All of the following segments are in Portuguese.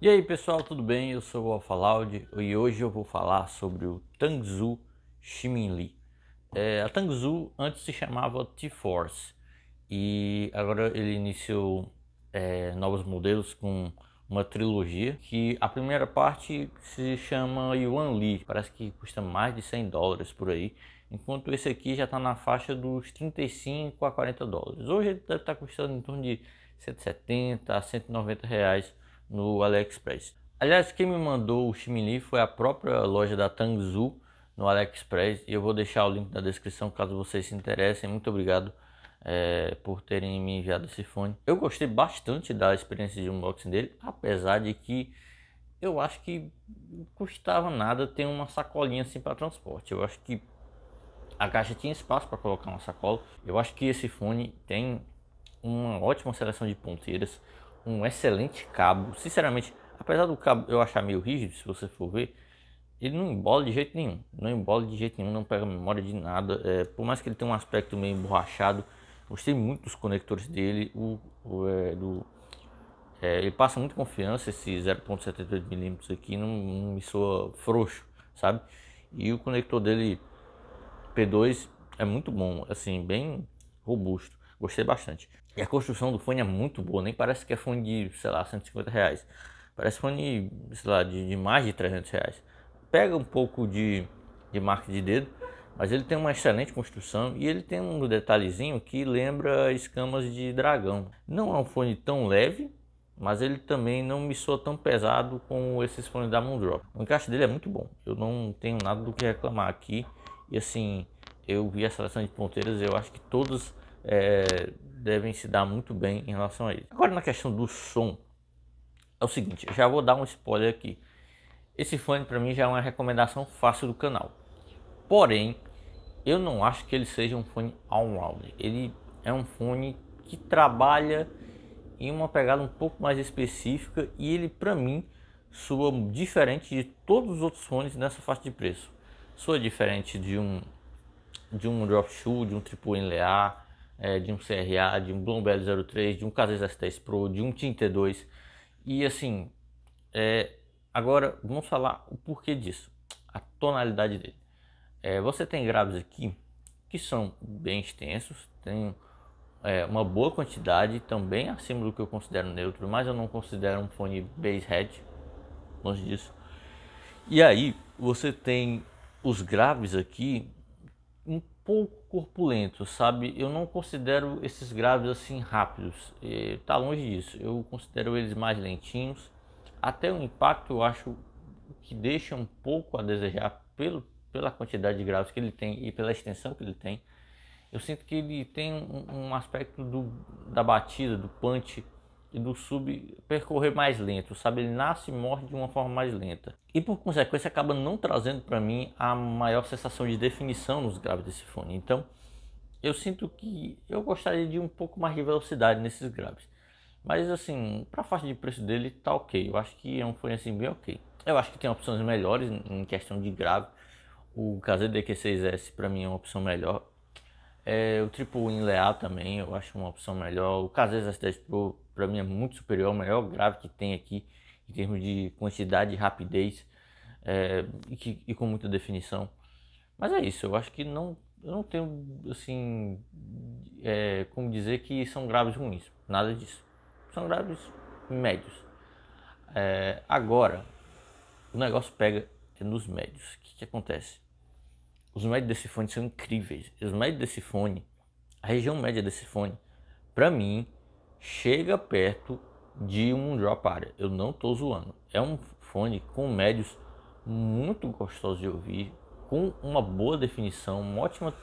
E aí pessoal, tudo bem? Eu sou o Alfalaud e hoje eu vou falar sobre o Tangzu Ximinli. É, a Tangzu antes se chamava T-Force e agora ele iniciou é, novos modelos com uma trilogia que a primeira parte se chama Yuan Li, parece que custa mais de 100 dólares por aí, enquanto esse aqui já está na faixa dos 35 a 40 dólares. Hoje ele deve estar tá custando em torno de 170 a 190 reais no AliExpress. Aliás, quem me mandou o Shimili foi a própria loja da Tangzu no AliExpress e eu vou deixar o link na descrição caso vocês se interessem. Muito obrigado é, por terem me enviado esse fone. Eu gostei bastante da experiência de unboxing dele, apesar de que eu acho que custava nada ter uma sacolinha assim para transporte. Eu acho que a caixa tinha espaço para colocar uma sacola. Eu acho que esse fone tem uma ótima seleção de ponteiras, um excelente cabo. Sinceramente, apesar do cabo eu achar meio rígido, se você for ver, ele não embola de jeito nenhum. Não embola de jeito nenhum, não pega memória de nada. É, por mais que ele tenha um aspecto meio emborrachado, gostei muito dos conectores dele. O, o é, do, é, ele passa muita confiança, esse 0.78mm aqui não, não me soa frouxo, sabe? E o conector dele P2 é muito bom, assim, bem robusto. Gostei bastante. E a construção do fone é muito boa, nem parece que é fone de, sei lá, 150 reais. Parece fone, sei lá, de, de mais de 300 reais. Pega um pouco de, de marca de dedo, mas ele tem uma excelente construção e ele tem um detalhezinho que lembra escamas de dragão. Não é um fone tão leve, mas ele também não me soa tão pesado como esses fones da Moondrop. O encaixe dele é muito bom, eu não tenho nada do que reclamar aqui. E assim, eu vi a seleção de ponteiras, eu acho que todas é, devem se dar muito bem em relação a ele. Agora, na questão do som, é o seguinte: já vou dar um spoiler aqui. Esse fone para mim já é uma recomendação fácil do canal. Porém, eu não acho que ele seja um fone all-round. Ele é um fone que trabalha em uma pegada um pouco mais específica e ele para mim soa diferente de todos os outros fones nessa faixa de preço. Soa diferente de um de um drop shoe, de um triple NLA, é, de um CRA, de um Bloomberg 03, de um K6S10 Pro, de um T 2. E assim, é, agora vamos falar o porquê disso, a tonalidade dele. É, você tem graves aqui que são bem extensos, tem é, uma boa quantidade, também acima do que eu considero neutro, mas eu não considero um fone base head, longe disso. E aí você tem os graves aqui um pouco corpulento, sabe? Eu não considero esses graves assim rápidos, e tá longe disso. Eu considero eles mais lentinhos. Até o impacto eu acho que deixa um pouco a desejar pelo, pela quantidade de graves que ele tem e pela extensão que ele tem. Eu sinto que ele tem um, um aspecto do, da batida, do punch e do sub percorrer mais lento, sabe? Ele nasce e morre de uma forma mais lenta. E por consequência acaba não trazendo para mim a maior sensação de definição nos graves desse fone. Então, eu sinto que eu gostaria de um pouco mais de velocidade nesses graves. Mas assim, para a faixa de preço dele tá OK. Eu acho que é um fone assim bem OK. Eu acho que tem opções melhores em questão de grave. O KZDQ6S para mim é uma opção melhor. É, o Triple Inleal também eu acho uma opção melhor. O KZS10 Pro para mim é muito superior, é o melhor grave que tem aqui em termos de quantidade e rapidez é, e, que, e, com muita definição. Mas é isso, eu acho que não, eu não tenho assim é, como dizer que são graves ruins, nada disso. São graves médios. É, agora, o negócio pega é nos médios. O que, que acontece? Os médios desse fone são incríveis. Os médios desse fone, a região média desse fone, para mim, chega perto de um drop area. Eu não estou zoando. É um fone com médios muito gostoso de ouvir, com uma boa definição, uma ótima,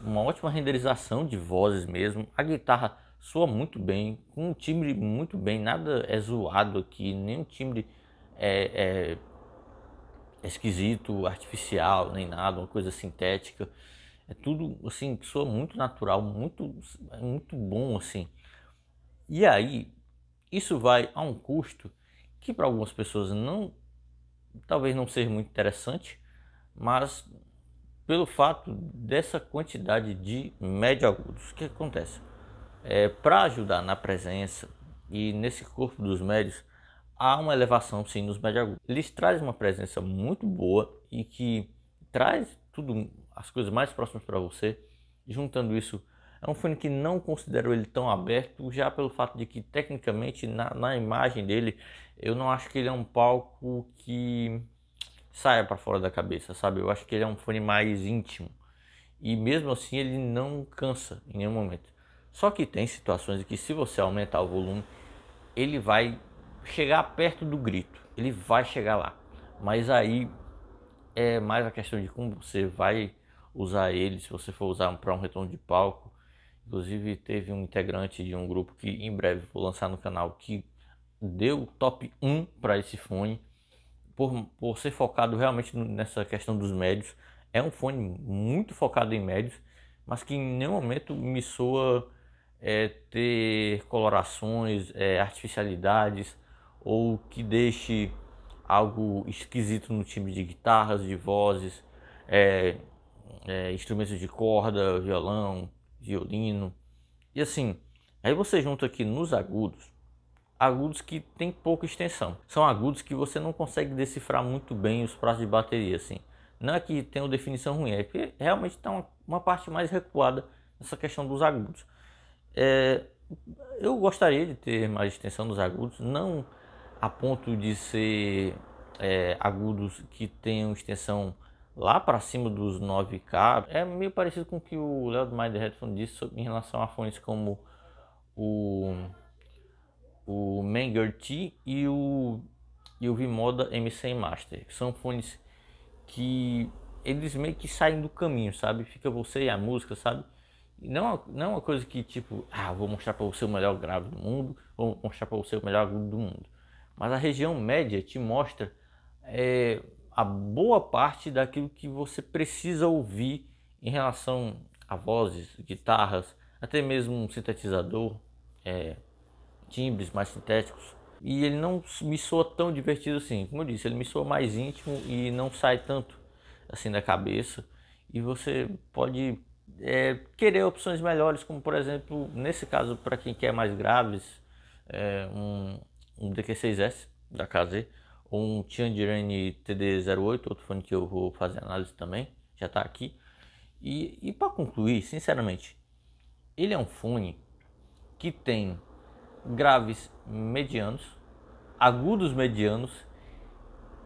uma ótima renderização de vozes mesmo. A guitarra soa muito bem, com um timbre muito bem, nada é zoado aqui, nenhum timbre é, é esquisito, artificial, nem nada, uma coisa sintética. É tudo assim, que soa muito natural, muito, muito bom assim. E aí, isso vai a um custo que para algumas pessoas não talvez não seja muito interessante, mas pelo fato dessa quantidade de médio agudos, o que acontece? É, para ajudar na presença e nesse corpo dos médios, há uma elevação sim nos médio agudos. Eles trazem uma presença muito boa e que traz tudo as coisas mais próximas para você, juntando isso é um filme que não considero ele tão aberto, já pelo fato de que, tecnicamente, na, na imagem dele, eu não acho que ele é um palco que saia para fora da cabeça, sabe? Eu acho que ele é um fone mais íntimo. E mesmo assim, ele não cansa em nenhum momento. Só que tem situações em que, se você aumentar o volume, ele vai chegar perto do grito, ele vai chegar lá. Mas aí é mais a questão de como você vai usar ele, se você for usar para um retorno de palco, Inclusive teve um integrante de um grupo que em breve vou lançar no canal que deu top 1 para esse fone por, por ser focado realmente nessa questão dos médios. É um fone muito focado em médios, mas que em nenhum momento me soa é, ter colorações, é, artificialidades ou que deixe algo esquisito no time de guitarras, de vozes, é, é instrumentos de corda, violão, violino. E assim, aí você junta aqui nos agudos, agudos que tem pouca extensão. São agudos que você não consegue decifrar muito bem os pratos de bateria, assim. Não é que tenha definição ruim, é que realmente está uma, uma, parte mais recuada nessa questão dos agudos. É, eu gostaria de ter mais extensão dos agudos, não a ponto de ser é, agudos que tenham extensão lá para cima dos 9K. É meio parecido com o que o Léo do Mind Headphone disse em relação a fones como o, o Manger T e o, e o Vimoda M100 Master, são fones que eles meio que saem do caminho, sabe? Fica você e a música, sabe? E não, não é uma coisa que tipo, ah, vou mostrar para você o melhor grave do mundo, vou mostrar para você o melhor áudio do mundo. Mas a região média te mostra é, a boa parte daquilo que você precisa ouvir em relação a vozes, guitarras, até mesmo um sintetizador, é, timbres mais sintéticos. E ele não me soa tão divertido assim, como eu disse, ele me soa mais íntimo e não sai tanto assim da cabeça. E você pode é, querer opções melhores, como por exemplo, nesse caso, para quem quer mais graves, é, um, um DQ6S da KZ um Tiandirene TD08, outro fone que eu vou fazer análise também, já está aqui. E, e para concluir, sinceramente, ele é um fone que tem graves medianos, agudos medianos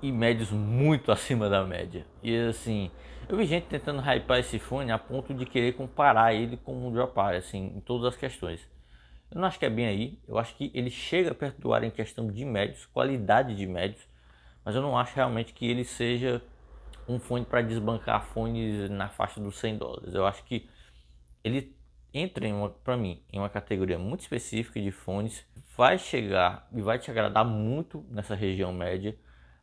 e médios muito acima da média. E assim, eu vi gente tentando hypar esse fone a ponto de querer comparar ele com o Dropar, assim, em todas as questões. Eu não acho que é bem aí, eu acho que ele chega perto do ar em questão de médios, qualidade de médios, mas eu não acho realmente que ele seja um fone para desbancar fones na faixa dos 100 dólares. Eu acho que ele entra para mim em uma categoria muito específica de fones, vai chegar e vai te agradar muito nessa região média,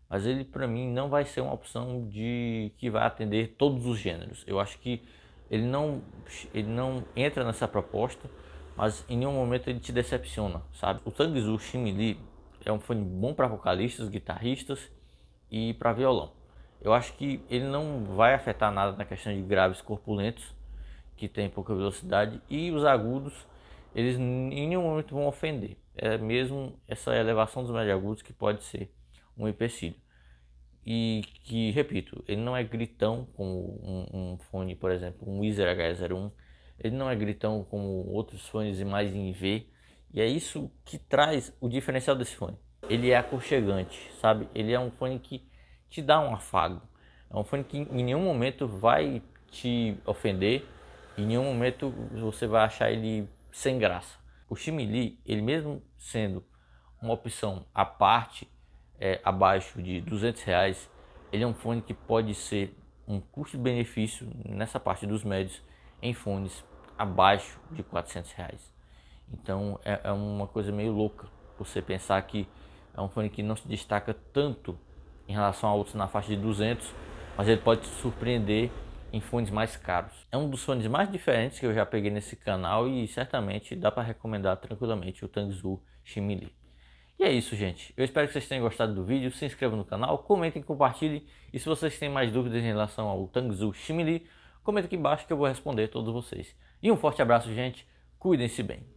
mas ele para mim não vai ser uma opção de que vai atender todos os gêneros. Eu acho que ele não ele não entra nessa proposta, mas em nenhum momento ele te decepciona, sabe? O Tangzu Shimili é um fone bom para vocalistas, guitarristas e para violão. Eu acho que ele não vai afetar nada na questão de graves corpulentos, que tem pouca velocidade, e os agudos, eles em nenhum momento vão ofender. É mesmo essa elevação dos agudos que pode ser um empecilho. E que, repito, ele não é gritão como um, um fone, por exemplo, um Weezer H01. Ele não é gritão como outros fones mais em V, e é isso que traz o diferencial desse fone. Ele é aconchegante, sabe? Ele é um fone que te dá um afago. É um fone que em nenhum momento vai te ofender, em nenhum momento você vai achar ele sem graça. O Shimili, ele mesmo sendo uma opção à parte, é, abaixo de 200 reais, ele é um fone que pode ser um custo-benefício nessa parte dos médios em fones abaixo de 400 reais. Então é, é uma coisa meio louca você pensar que é um fone que não se destaca tanto em relação a outros na faixa de 200, mas ele pode te surpreender em fones mais caros. É um dos fones mais diferentes que eu já peguei nesse canal e certamente dá para recomendar tranquilamente o Tangzu Shimili. E é isso, gente. Eu espero que vocês tenham gostado do vídeo. Se inscrevam no canal, comentem, compartilhem. E se vocês têm mais dúvidas em relação ao Tangzu Shimili, comente aqui embaixo que eu vou responder todos vocês. E um forte abraço, gente. Cuidem-se bem.